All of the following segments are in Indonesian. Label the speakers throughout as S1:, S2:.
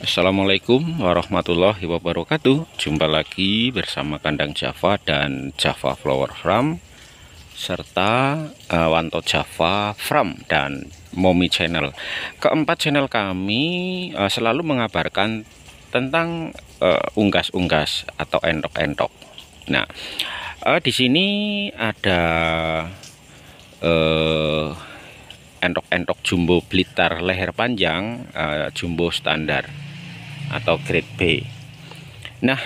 S1: Assalamualaikum warahmatullahi wabarakatuh Jumpa lagi bersama kandang Java dan Java Flower Farm Serta uh, Wanto Java Farm dan Momi Channel Keempat channel kami uh, selalu mengabarkan tentang eh, unggas-unggas uh, atau entok-entok Nah uh, di sini ada uh, entok-entok jumbo blitar leher panjang uh, jumbo standar atau grade B. Nah,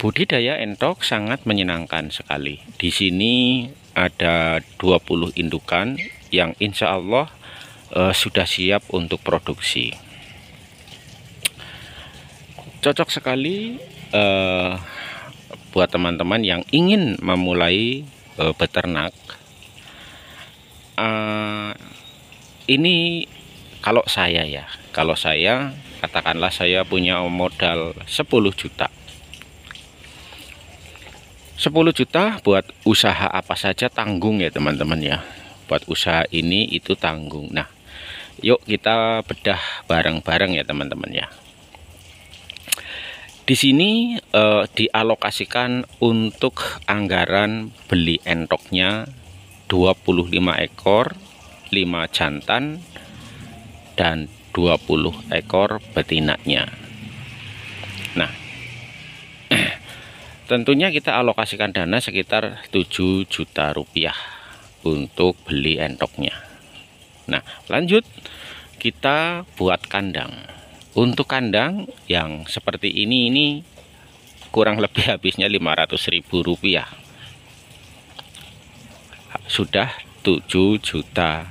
S1: budidaya entok sangat menyenangkan sekali. Di sini ada 20 indukan yang insya Allah eh, sudah siap untuk produksi. Cocok sekali eh, buat teman-teman yang ingin memulai uh, beternak uh, ini kalau saya ya kalau saya katakanlah saya punya modal 10 juta 10 juta buat usaha apa saja tanggung ya teman-teman ya buat usaha ini itu tanggung nah yuk kita bedah bareng-bareng ya teman-teman ya di sini eh, dialokasikan untuk anggaran beli entoknya 25 ekor 5 jantan dan 20 ekor betinanya. Nah, tentunya kita alokasikan dana sekitar 7 juta rupiah untuk beli entoknya. Nah, lanjut kita buat kandang. Untuk kandang yang seperti ini ini kurang lebih habisnya 500.000 rupiah sudah 7 juta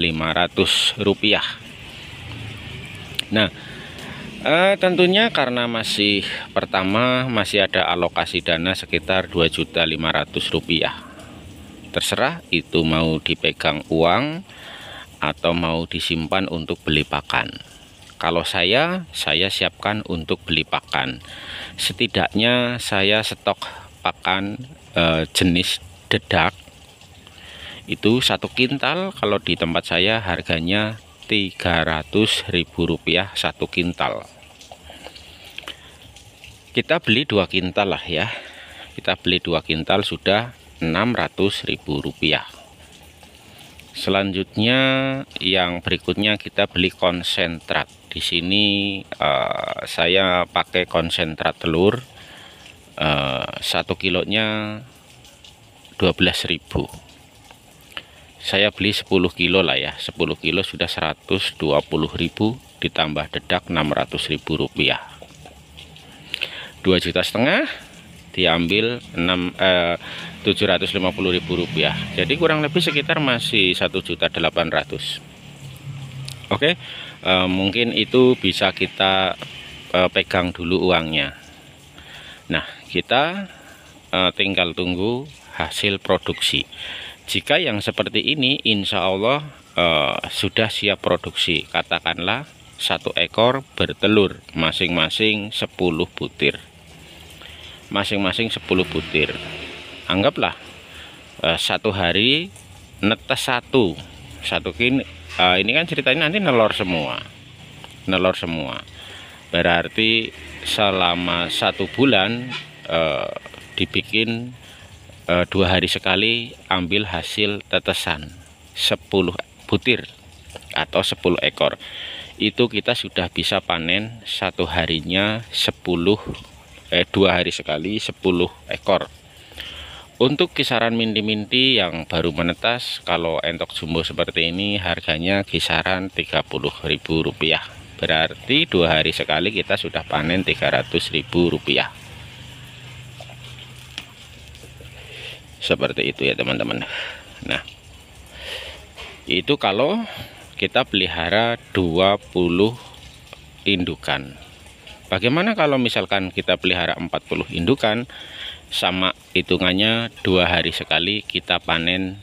S1: 500 rupiah Nah, eh, tentunya karena masih pertama masih ada alokasi dana sekitar Rp2.500. Terserah itu mau dipegang uang atau mau disimpan untuk beli pakan. Kalau saya, saya siapkan untuk beli pakan. Setidaknya saya stok pakan e, jenis dedak itu satu kintal kalau di tempat saya harganya rp rupiah satu kintal kita beli dua kintal lah ya kita beli dua kintal sudah rp rupiah. selanjutnya yang berikutnya kita beli konsentrat di sini uh, saya pakai konsentrat telur uh, eh, 1 kilonya 12.000 saya beli 10 kilo lah ya 10 kilo sudah 120.000 ditambah dedak 600.000 rupiah 2 juta setengah diambil 6 eh, 750.000 rupiah jadi kurang lebih sekitar masih 1 juta 800 Oke eh, mungkin itu bisa kita eh, pegang dulu uangnya Nah kita eh, tinggal tunggu hasil produksi jika yang seperti ini insya Allah eh, sudah siap produksi katakanlah satu ekor bertelur masing-masing 10 butir masing-masing 10 butir anggaplah eh, satu hari netes satu satu kini eh, ini kan ceritanya nanti nelor semua nelor semua berarti selama satu bulan eh, dibikin Eh, dua hari sekali ambil hasil tetesan 10 butir atau 10 ekor itu kita sudah bisa panen satu harinya 10 eh dua hari sekali 10 ekor untuk kisaran minti-minti yang baru menetas kalau entok jumbo seperti ini harganya kisaran Rp30.000 berarti dua hari sekali kita sudah panen Rp300.000 seperti itu ya teman-teman nah itu kalau kita pelihara 20 indukan bagaimana kalau misalkan kita pelihara 40 indukan sama hitungannya dua hari sekali kita panen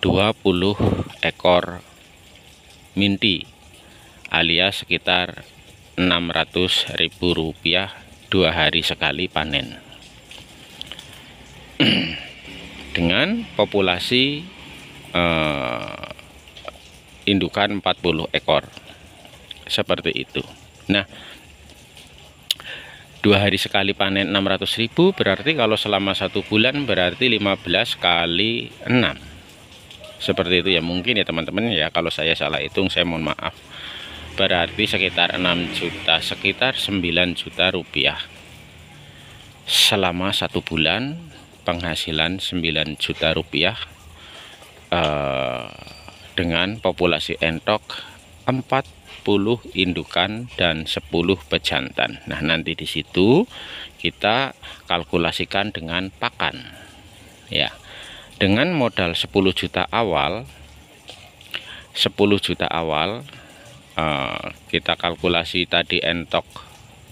S1: 20 ekor minti alias sekitar 600 ribu rupiah dua hari sekali panen dengan populasi eh, indukan 40 ekor seperti itu nah dua hari sekali panen 600.000 berarti kalau selama satu bulan berarti 15 kali 6 seperti itu ya mungkin ya teman-teman ya kalau saya salah hitung saya mohon maaf berarti sekitar 6 juta sekitar 9 juta rupiah selama satu bulan penghasilan 9 juta rupiah uh, dengan populasi entok 40 indukan dan 10 pejantan. Nah, nanti di situ kita kalkulasikan dengan pakan. Ya. Dengan modal 10 juta awal 10 juta awal uh, kita kalkulasi tadi entok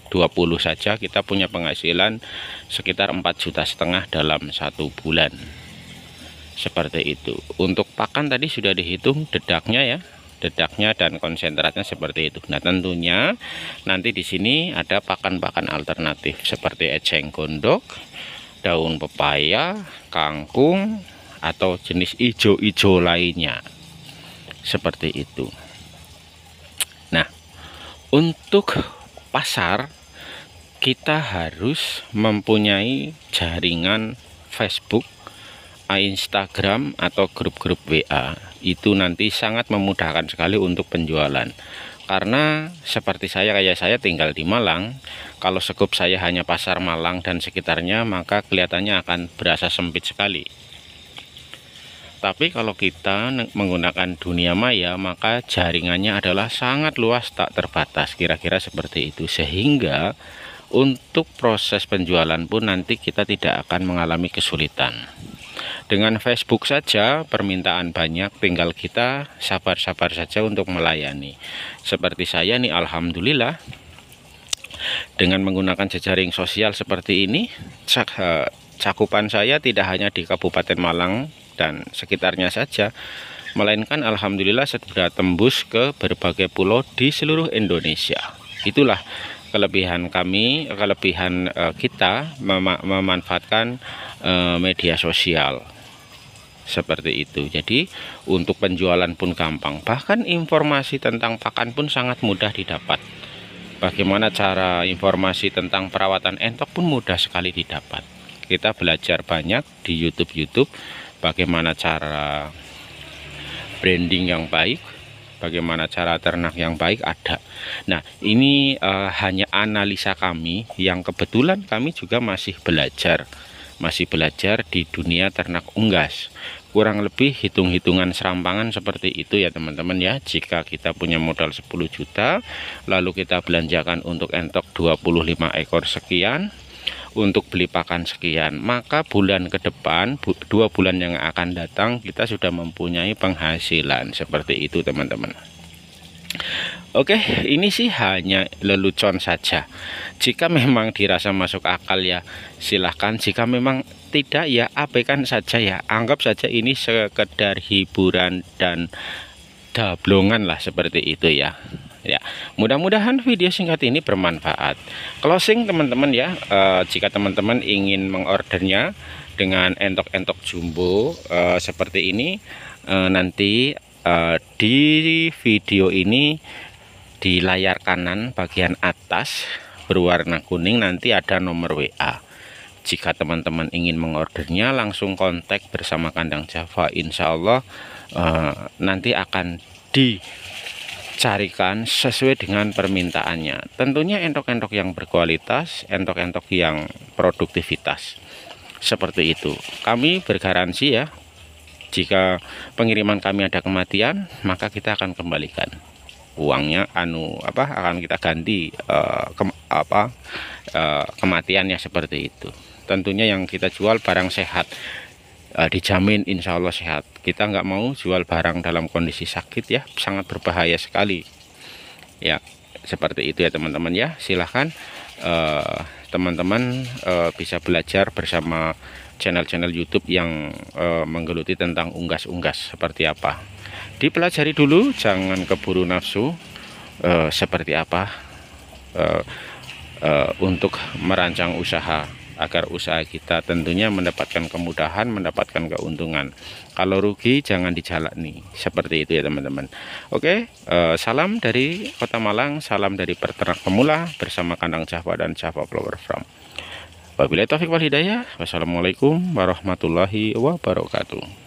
S1: 20 saja kita punya penghasilan sekitar 4 juta setengah dalam satu bulan seperti itu untuk pakan tadi sudah dihitung dedaknya ya dedaknya dan konsentratnya seperti itu nah tentunya nanti di sini ada pakan-pakan alternatif seperti eceng gondok daun pepaya kangkung atau jenis ijo-ijo lainnya seperti itu nah untuk pasar kita harus mempunyai jaringan Facebook, Instagram atau grup-grup WA. Itu nanti sangat memudahkan sekali untuk penjualan. Karena seperti saya kayak saya tinggal di Malang, kalau sekup saya hanya pasar Malang dan sekitarnya maka kelihatannya akan berasa sempit sekali. Tapi kalau kita menggunakan dunia maya maka jaringannya adalah sangat luas tak terbatas kira-kira seperti itu sehingga untuk proses penjualan pun nanti kita tidak akan mengalami kesulitan dengan Facebook saja permintaan banyak tinggal kita sabar-sabar saja untuk melayani seperti saya nih Alhamdulillah dengan menggunakan jejaring sosial seperti ini eh, cakupan saya tidak hanya di Kabupaten Malang dan sekitarnya saja melainkan alhamdulillah sudah tembus ke berbagai pulau di seluruh Indonesia. Itulah kelebihan kami, kelebihan uh, kita mem memanfaatkan uh, media sosial seperti itu. Jadi untuk penjualan pun gampang. Bahkan informasi tentang pakan pun sangat mudah didapat. Bagaimana cara informasi tentang perawatan entok pun mudah sekali didapat. Kita belajar banyak di YouTube-YouTube bagaimana cara branding yang baik bagaimana cara ternak yang baik ada. Nah, ini uh, hanya analisa kami yang kebetulan kami juga masih belajar. Masih belajar di dunia ternak unggas. Kurang lebih hitung-hitungan serampangan seperti itu ya teman-teman ya. Jika kita punya modal 10 juta, lalu kita belanjakan untuk entok 25 ekor sekian, untuk beli pakan sekian maka bulan ke depan bu, dua bulan yang akan datang kita sudah mempunyai penghasilan seperti itu teman-teman Oke ini sih hanya lelucon saja jika memang dirasa masuk akal ya silahkan jika memang tidak ya abaikan saja ya anggap saja ini sekedar hiburan dan dablongan lah seperti itu ya ya mudah-mudahan video singkat ini bermanfaat closing teman-teman ya e, jika teman-teman ingin mengordernya dengan entok-entok jumbo e, seperti ini e, nanti e, di video ini di layar kanan bagian atas berwarna kuning nanti ada nomor WA jika teman-teman ingin mengordernya langsung kontak bersama kandang Java insyaallah Allah nanti akan di carikan sesuai dengan permintaannya. Tentunya entok-entok yang berkualitas, entok-entok yang produktivitas. Seperti itu. Kami bergaransi ya, jika pengiriman kami ada kematian, maka kita akan kembalikan uangnya anu apa akan kita ganti uh, eh, ke, apa uh, kematiannya seperti itu. Tentunya yang kita jual barang sehat uh, dijamin insya Allah sehat kita nggak mau jual barang dalam kondisi sakit ya sangat berbahaya sekali ya seperti itu ya teman-teman ya silahkan eh, teman-teman uh, uh, bisa belajar bersama channel-channel YouTube yang uh, menggeluti tentang unggas-unggas seperti apa dipelajari dulu jangan keburu nafsu uh, seperti apa uh, uh, untuk merancang usaha agar usaha kita tentunya mendapatkan kemudahan, mendapatkan keuntungan. Kalau rugi jangan dijalani, seperti itu ya teman-teman. Oke, eh, salam dari Kota Malang, salam dari peternak pemula bersama kandang Java dan Java Flower Farm. Wabillahi taufiq wal hidayah. Wassalamualaikum warahmatullahi wabarakatuh.